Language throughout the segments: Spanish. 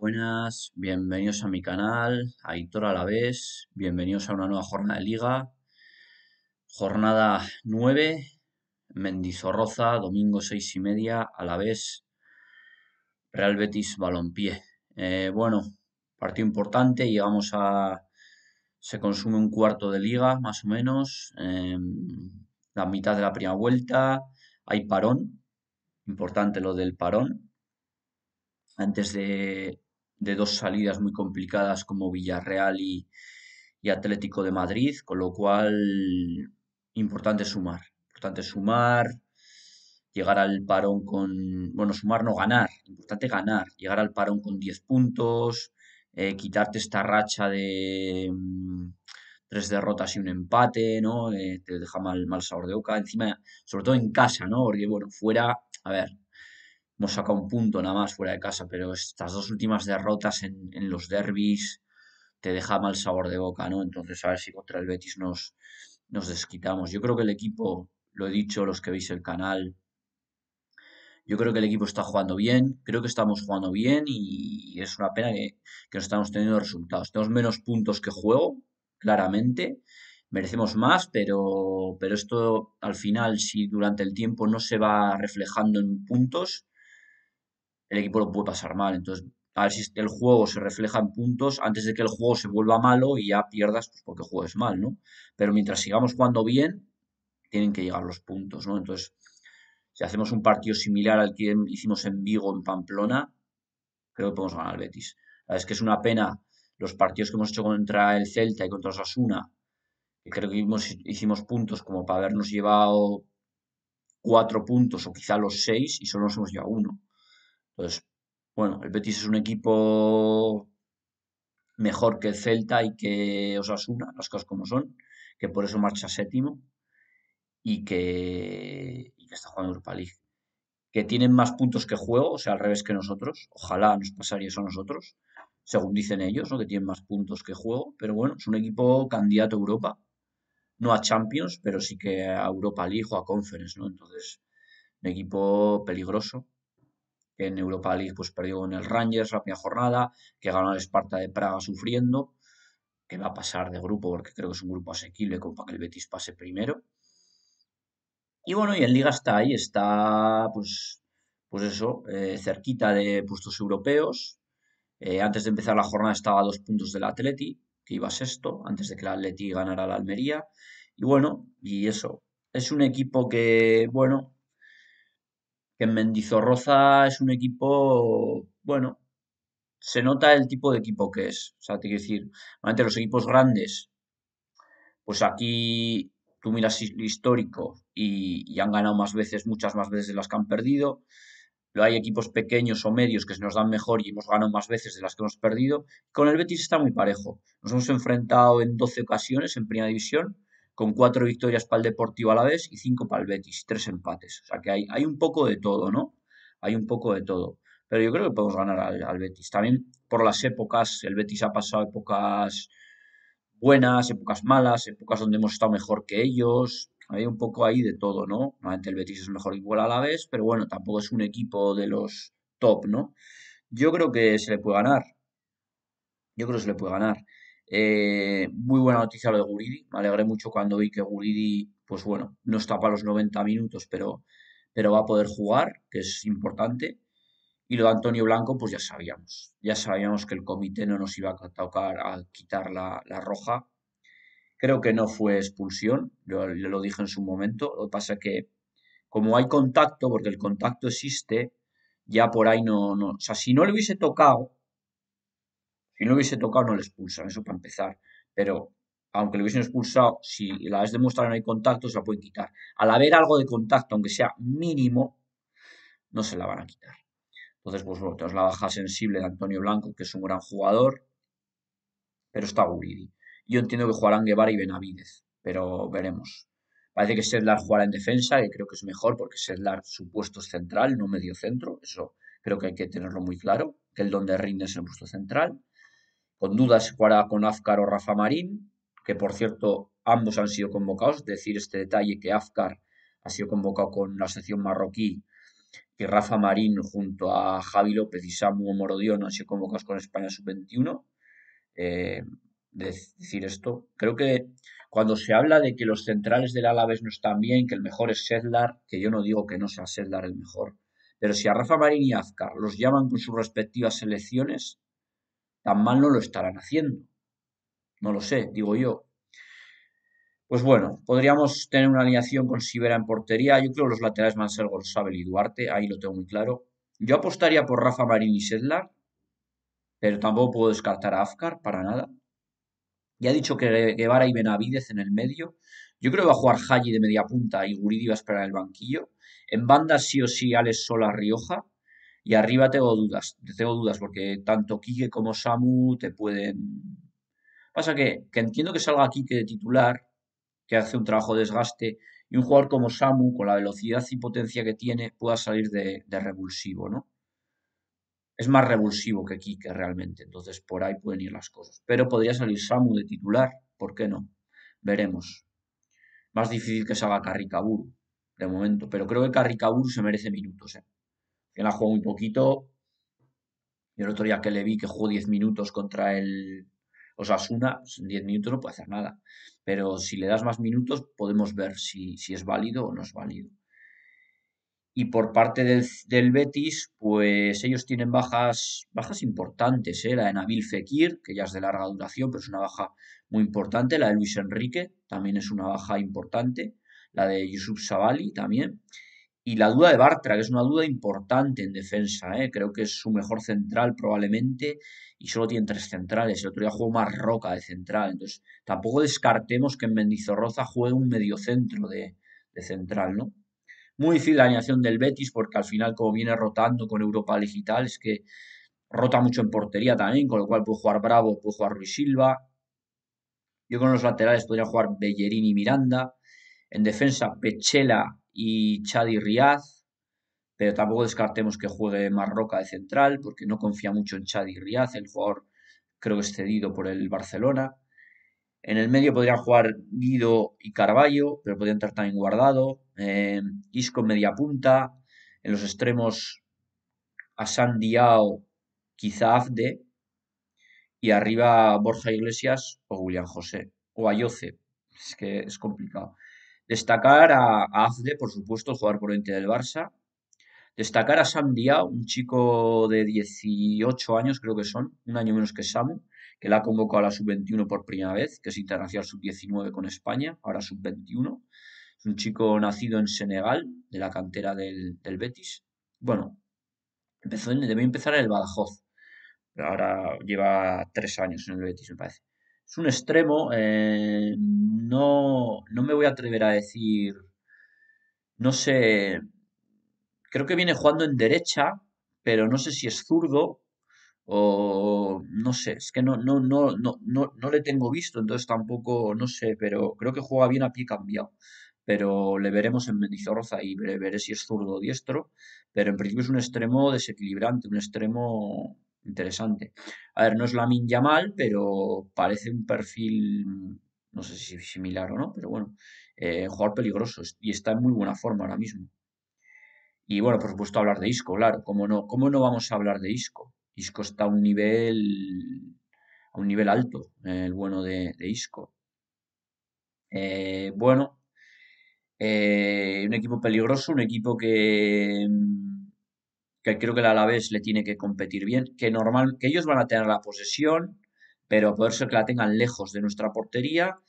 buenas, bienvenidos a mi canal, Aitor a la vez, bienvenidos a una nueva jornada de liga, jornada 9, Mendizorroza, domingo 6 y media, a la vez, Real Betis Balompié. Eh, bueno, partido importante, llegamos a... se consume un cuarto de liga, más o menos, eh, la mitad de la primera vuelta, hay parón, importante lo del parón, antes de, dos salidas muy complicadas como Villarreal y, Atlético de Madrid, con lo cual importante sumar, importante sumar, llegar al parón con, bueno, sumar no ganar, importante ganar, llegar al parón con 10 puntos, eh, quitarte esta racha de mm, tres derrotas y un empate, ¿no? Eh, te deja mal, mal sabor de boca, encima, sobre todo en casa, ¿no? Porque, bueno, fuera, a ver, Hemos sacado un punto nada más fuera de casa, pero estas dos últimas derrotas en, los derbis te deja mal sabor de boca, ¿no? Entonces, a ver si contra el Betis nos, nos desquitamos. Yo creo que el equipo, lo he dicho, los que veis el canal, yo creo que el equipo está jugando bien, creo que estamos jugando bien y es una pena que, no estamos teniendo resultados. Tenemos menos puntos que juego, claramente, merecemos más, pero, pero esto al final, si durante el tiempo no se va reflejando en puntos, el equipo lo puede pasar mal. Entonces, a ver si el juego se refleja en puntos antes de que el juego se vuelva malo y ya pierdas pues, porque juegues mal, ¿no? Pero mientras sigamos jugando bien, tienen que llegar los puntos, ¿no? Entonces, si hacemos un partido similar al que hicimos en Vigo, en Pamplona, creo que podemos ganar al Betis. Es que es una pena los partidos que hemos hecho contra el Celta y contra el Sasuna, que creo que hicimos, hicimos puntos como para habernos llevado cuatro puntos o quizá los seis y solo nos hemos llevado uno. Entonces, bueno, el Betis es un equipo mejor que el Celta y que Osasuna, las cosas como son, que por eso marcha séptimo y que, está jugando Europa League. Que tienen más puntos que juego, o sea, al revés que nosotros. Ojalá nos pasaría eso a nosotros, según dicen ellos, ¿no? que tienen más puntos que juego. Pero bueno, es un equipo candidato a Europa. No a Champions, pero sí que a Europa League o a Conference, ¿no? Entonces, un equipo peligroso que en Europa League pues, perdió en el Rangers la primera jornada, que ganó el Sparta de Praga sufriendo, que va a pasar de grupo porque creo que es un grupo asequible con para que el Betis pase primero. Y bueno, y el Liga está ahí, está pues, pues eso, eh, cerquita de puestos europeos. Eh, antes de empezar la jornada estaba a dos puntos del Atleti, que iba sexto, antes de que el Atleti ganara la Almería. Y bueno, y eso, es un equipo que, bueno, que Mendizorroza es un equipo, bueno, se nota el tipo de equipo que es. O sea, te quiero decir, normalmente los equipos grandes, pues aquí tú miras histórico y, han ganado más veces, muchas más veces de las que han perdido. Lo hay equipos pequeños o medios que se nos dan mejor y hemos ganado más veces de las que hemos perdido. Con el Betis está muy parejo. Nos hemos enfrentado en 12 ocasiones en primera división con cuatro victorias para el Deportivo a la vez y cinco para el Betis, tres empates. O sea que hay, hay un poco de todo, ¿no? Hay un poco de todo. Pero yo creo que podemos ganar al, Betis. También por las épocas, el Betis ha pasado épocas buenas, épocas malas, épocas donde hemos estado mejor que ellos. Hay un poco ahí de todo, ¿no? Normalmente el Betis es mejor igual a la vez. pero bueno, tampoco es un equipo de los top, ¿no? Yo creo que se le puede ganar. Yo creo que se le puede ganar. Eh, muy buena noticia lo de Guridi. Me alegré mucho cuando vi que Guridi, pues bueno, no está para los 90 minutos, pero, pero va a poder jugar, que es importante. Y lo de Antonio Blanco, pues ya sabíamos. Ya sabíamos que el comité no nos iba a tocar a quitar la, roja. Creo que no fue expulsión, yo lo dije en su momento. Lo que pasa es que, como hay contacto, porque el contacto existe, ya por ahí no, no. O sea, si no le hubiese tocado, si no hubiese tocado, no le expulsan, eso para empezar. Pero aunque lo hubiesen expulsado, si la has demostrado no hay contacto, se la pueden quitar. Al haber algo de contacto, aunque sea mínimo, no se la van a quitar. Entonces, pues bueno, tenemos la baja sensible de Antonio Blanco, que es un gran jugador, pero está Guridi. Yo entiendo que jugarán Guevara y Benavidez, pero veremos. Parece que Sedlar jugará en defensa, que creo que es mejor, porque Sedlar su puesto es central, no medio centro, eso creo que hay que tenerlo muy claro, que el donde rinde es el puesto central con dudas jugará con Afkar o Rafa Marín, que por cierto ambos han sido convocados, decir este detalle que Afkar ha sido convocado con la selección marroquí y Rafa Marín junto a Javi López y Samu Morodión han sido convocados con España sub-21. Eh, decir esto, creo que cuando se habla de que los centrales del Alavés no están bien, que el mejor es Sedlar, que yo no digo que no sea Sedlar el mejor, pero si a Rafa Marín y Azcar los llaman con sus respectivas selecciones, tan mal no lo estarán haciendo. No lo sé, digo yo. Pues bueno, podríamos tener una alineación con Sibera en portería. Yo creo que los laterales van a ser Golsabel y Duarte, ahí lo tengo muy claro. Yo apostaría por Rafa Marín y Sedlar, pero tampoco puedo descartar a Afkar para nada. Ya he dicho que Guevara y Benavidez en el medio. Yo creo que va a jugar Haji de media punta y Guridi va a esperar en el banquillo. En banda sí o sí Alex Sola Rioja. Y arriba tengo dudas, tengo dudas porque tanto Kike como Samu te pueden... Pasa que, que entiendo que salga Kike de titular, que hace un trabajo de desgaste, y un jugador como Samu, con la velocidad y potencia que tiene, pueda salir de, de revulsivo, ¿no? Es más revulsivo que Kike realmente, entonces por ahí pueden ir las cosas. Pero podría salir Samu de titular, ¿por qué no? Veremos. Más difícil que salga Carricabur, de momento, pero creo que Carricabur se merece minutos, ¿eh? Él ha jugado muy poquito. Y el otro día que le vi que jugó 10 minutos contra el Osasuna, pues en 10 minutos no puede hacer nada. Pero si le das más minutos, podemos ver si, es válido o no es válido. Y por parte del, Betis, pues ellos tienen bajas, bajas importantes. ¿eh? La de Nabil Fekir, que ya es de larga duración, pero es una baja muy importante. La de Luis Enrique, también es una baja importante. La de Yusuf Sabali, también. Y la duda de Bartra, que es una duda importante en defensa, ¿eh? creo que es su mejor central probablemente y solo tiene tres centrales. El otro día jugó Roca de central, entonces tampoco descartemos que en Mendizorroza juegue un mediocentro de, de central, ¿no? Muy difícil la alineación del Betis porque al final como viene rotando con Europa Digital es que rota mucho en portería también, con lo cual puede jugar Bravo, puede jugar Ruiz Silva. Yo con los laterales podría jugar Bellerín y Miranda. En defensa, Pechela, y y Riaz, pero tampoco descartemos que juegue Marroca de central, porque no confía mucho en y Riaz, el jugador creo que es cedido por el Barcelona. En el medio podrían jugar Guido y Carballo, pero podrían estar también guardado. Eh, Isco en media punta. En los extremos, San Diao, quizá Afde. Y arriba Borja Iglesias o Julián José o Ayoce. Es que es complicado. Destacar a, Azde, por supuesto, jugar por por ente del Barça. Destacar a Sam Dia, un chico de 18 años, creo que son, un año menos que Samu, que la ha convocado a la sub-21 por primera vez, que es internacional sub-19 con España, ahora sub-21. Es un chico nacido en Senegal, de la cantera del, Betis. Bueno, empezó en, empezar en el Badajoz, pero ahora lleva tres años en el Betis, me parece. Es un extremo, eh, no, no me voy a atrever a decir, no sé, creo que viene jugando en derecha, pero no sé si es zurdo o no sé, es que no, no, no, no, no, no le tengo visto, entonces tampoco, no sé, pero creo que juega bien a pie cambiado. Pero le veremos en Mendizorroza y veré si es zurdo o diestro. Pero en principio es un extremo desequilibrante, un extremo interesante. A ver, no es la minya mal, pero parece un perfil, no sé si similar o no, pero bueno, eh, jugador peligroso y está en muy buena forma ahora mismo. Y bueno, por supuesto, hablar de Isco, claro, ¿cómo no, cómo no vamos a hablar de Isco? Isco está a un nivel, a un nivel alto, el bueno de, Isco. Eh, bueno, eh, un equipo peligroso, un equipo que que creo que el Alavés le tiene que competir bien, que normal, que ellos van a tener la posesión, pero poder ser que la tengan lejos de nuestra portería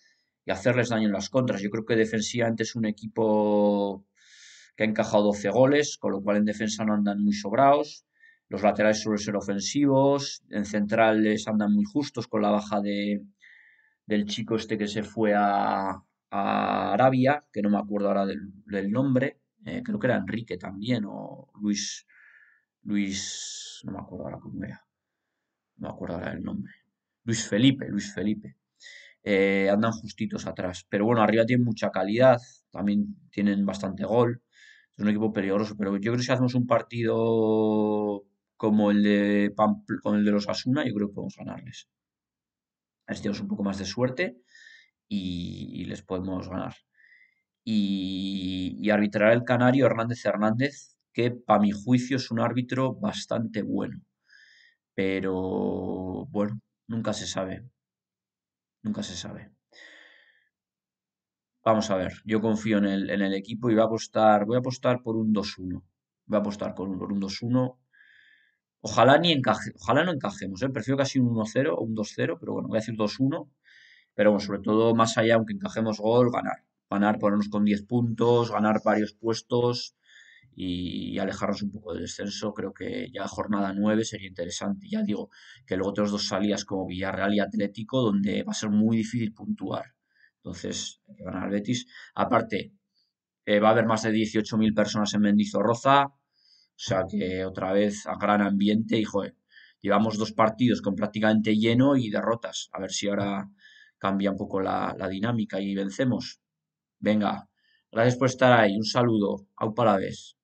y hacerles daño en las contras. Yo creo que defensivamente es un equipo que ha encajado 12 goles, con lo cual en defensa no andan muy sobrados. Los laterales suelen ser ofensivos, en centrales andan muy justos con la baja de, del chico este que se fue a, Arabia, que no me acuerdo ahora del, nombre, eh, creo que era Enrique también, o Luis, Luis, no me acuerdo ahora cómo era, no me acuerdo ahora el nombre, Luis Felipe, Luis Felipe. Eh, andan justitos atrás, pero bueno, arriba tienen mucha calidad, también tienen bastante gol, es un equipo peligroso, pero yo creo que si hacemos un partido como el de, el de los Asuna, yo creo que podemos ganarles. Este tenemos un poco más de suerte y, les podemos ganar. Y, y arbitrar el canario Hernández Hernández, que para mi juicio es un árbitro bastante bueno. Pero bueno, nunca se sabe. Nunca se sabe. Vamos a ver, yo confío en el, en el equipo y voy a apostar, voy a apostar por un 2-1. Voy a apostar por un, 2-1. Ojalá, ni encaje, ojalá no encajemos, ¿eh? prefiero casi un 1-0 o un 2-0, pero bueno, voy a decir 2-1. Pero bueno, sobre todo más allá, aunque encajemos gol, ganar. Ganar, ponernos con 10 puntos, ganar varios puestos y, alejarnos un poco del descenso. Creo que ya jornada 9 sería interesante. Ya digo que luego tenemos dos salías como Villarreal y Atlético, donde va a ser muy difícil puntuar. Entonces, van que ganar Betis. Aparte, eh, va a haber más de 18.000 personas en Mendizorroza. O sea que otra vez a gran ambiente y joder, llevamos dos partidos con prácticamente lleno y derrotas. A ver si ahora cambia un poco la, dinámica y vencemos. Venga, gracias por estar ahí. Un saludo. Au palaves!